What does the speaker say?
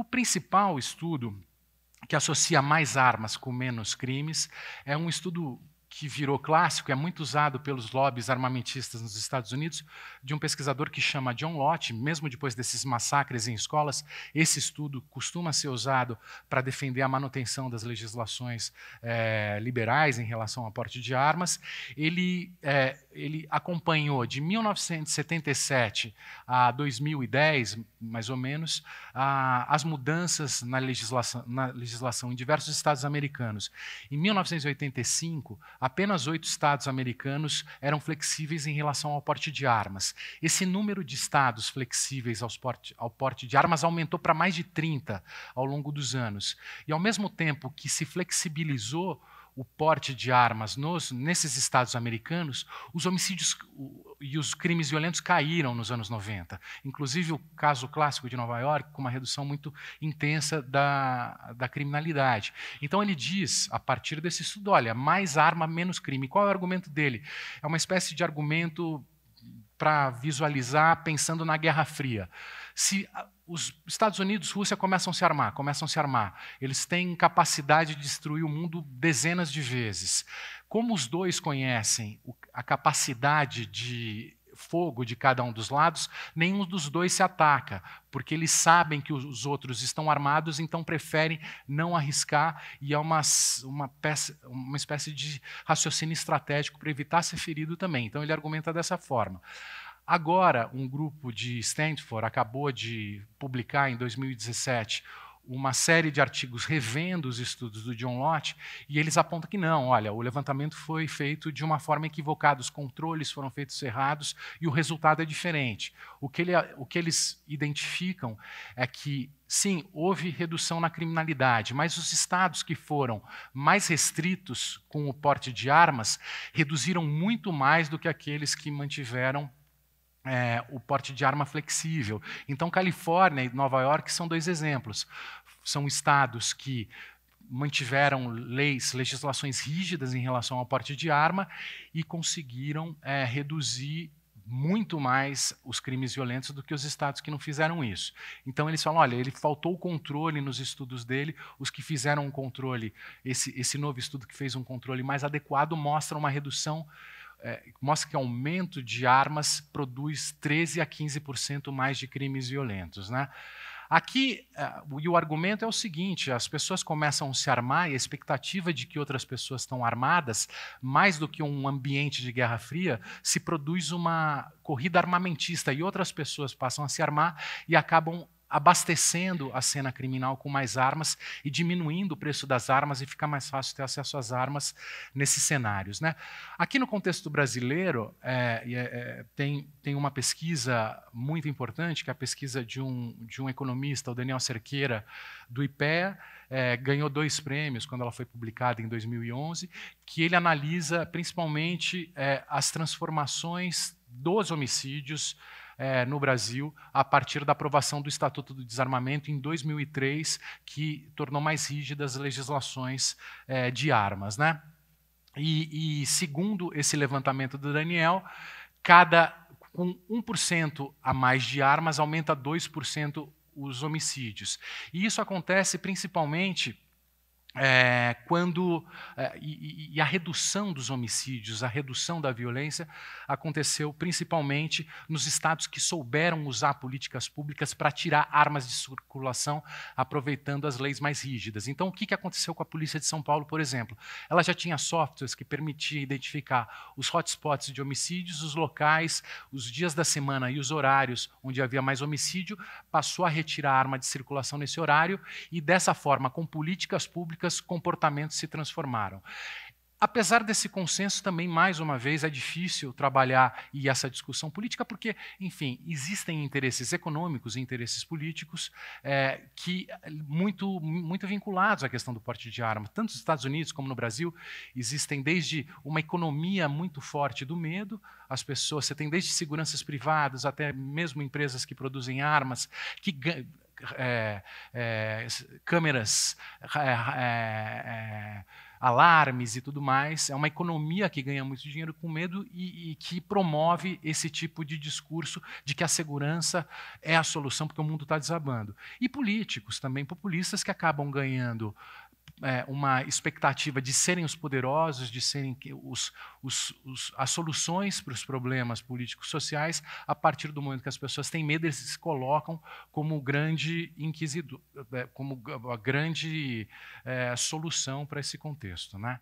O principal estudo que associa mais armas com menos crimes é um estudo que virou clássico, é muito usado pelos lobbies armamentistas nos Estados Unidos, de um pesquisador que chama John Lott, mesmo depois desses massacres em escolas, esse estudo costuma ser usado para defender a manutenção das legislações é, liberais em relação ao porte de armas. Ele, é, ele acompanhou de 1977 a 2010, mais ou menos, a, as mudanças na legislação, na legislação em diversos estados americanos. Em 1985, Apenas oito estados americanos eram flexíveis em relação ao porte de armas. Esse número de estados flexíveis porte, ao porte de armas aumentou para mais de 30 ao longo dos anos. E, ao mesmo tempo que se flexibilizou o porte de armas nos, nesses estados americanos, os homicídios e os crimes violentos caíram nos anos 90. Inclusive o caso clássico de Nova York, com uma redução muito intensa da, da criminalidade. Então ele diz, a partir desse estudo, olha, mais arma, menos crime. Qual é o argumento dele? É uma espécie de argumento para visualizar pensando na Guerra Fria. Se ah, os Estados Unidos e Rússia começam a se armar, começam a se armar, eles têm capacidade de destruir o mundo dezenas de vezes. Como os dois conhecem a capacidade de fogo de cada um dos lados, nenhum dos dois se ataca, porque eles sabem que os outros estão armados, então preferem não arriscar, e é uma, uma, peça, uma espécie de raciocínio estratégico para evitar ser ferido também. Então ele argumenta dessa forma. Agora, um grupo de Stanford acabou de publicar em 2017 uma série de artigos revendo os estudos do John Lott e eles apontam que não, olha, o levantamento foi feito de uma forma equivocada, os controles foram feitos errados e o resultado é diferente. O que, ele, o que eles identificam é que, sim, houve redução na criminalidade, mas os estados que foram mais restritos com o porte de armas reduziram muito mais do que aqueles que mantiveram é, o porte de arma flexível. Então, Califórnia e Nova York são dois exemplos. São estados que mantiveram leis, legislações rígidas em relação ao porte de arma e conseguiram é, reduzir muito mais os crimes violentos do que os estados que não fizeram isso. Então eles falam, olha, ele faltou o controle nos estudos dele, os que fizeram um controle, esse, esse novo estudo que fez um controle mais adequado mostra uma redução é, mostra que aumento de armas produz 13 a 15% mais de crimes violentos. Né? Aqui, é, e o argumento é o seguinte: as pessoas começam a se armar e a expectativa de que outras pessoas estão armadas, mais do que um ambiente de Guerra Fria, se produz uma corrida armamentista e outras pessoas passam a se armar e acabam abastecendo a cena criminal com mais armas e diminuindo o preço das armas e fica mais fácil ter acesso às armas nesses cenários. Né? Aqui no contexto brasileiro, é, é, é, tem, tem uma pesquisa muito importante, que é a pesquisa de um, de um economista, o Daniel Cerqueira, do IPEA, é, ganhou dois prêmios quando ela foi publicada em 2011, que ele analisa principalmente é, as transformações dos homicídios é, no Brasil a partir da aprovação do Estatuto do Desarmamento em 2003, que tornou mais rígidas as legislações é, de armas. Né? E, e segundo esse levantamento do Daniel, cada com 1% a mais de armas aumenta 2% os homicídios. E isso acontece principalmente é, quando é, e, e, a redução dos homicídios, a redução da violência aconteceu principalmente nos estados que souberam usar políticas públicas para tirar armas de circulação, aproveitando as leis mais rígidas. Então, o que, que aconteceu com a polícia de São Paulo, por exemplo? Ela já tinha softwares que permitia identificar os hotspots de homicídios, os locais, os dias da semana e os horários onde havia mais homicídio. Passou a retirar a arma de circulação nesse horário e dessa forma, com políticas públicas práticas, comportamentos se transformaram. Apesar desse consenso, também, mais uma vez, é difícil trabalhar e essa discussão política, porque, enfim, existem interesses econômicos e interesses políticos é, que eh, muito, muito vinculados à questão do porte de arma. Tanto nos Estados Unidos como no Brasil, existem desde uma economia muito forte do medo, as pessoas, você tem desde seguranças privadas até mesmo empresas que produzem armas, que é, é, câmeras, é, é, é, alarmes e tudo mais. É uma economia que ganha muito dinheiro com medo e, e, que promove esse tipo de discurso de que a segurança é a solução porque o mundo está desabando. E políticos também, populistas, que acabam ganhando é, uma expectativa de serem os poderosos, de serem os, os, os, as soluções para os problemas políticos sociais, a partir do momento que as pessoas têm medo, eles se colocam como grande inquisidor, é, como a grande é, solução para esse contexto. Né?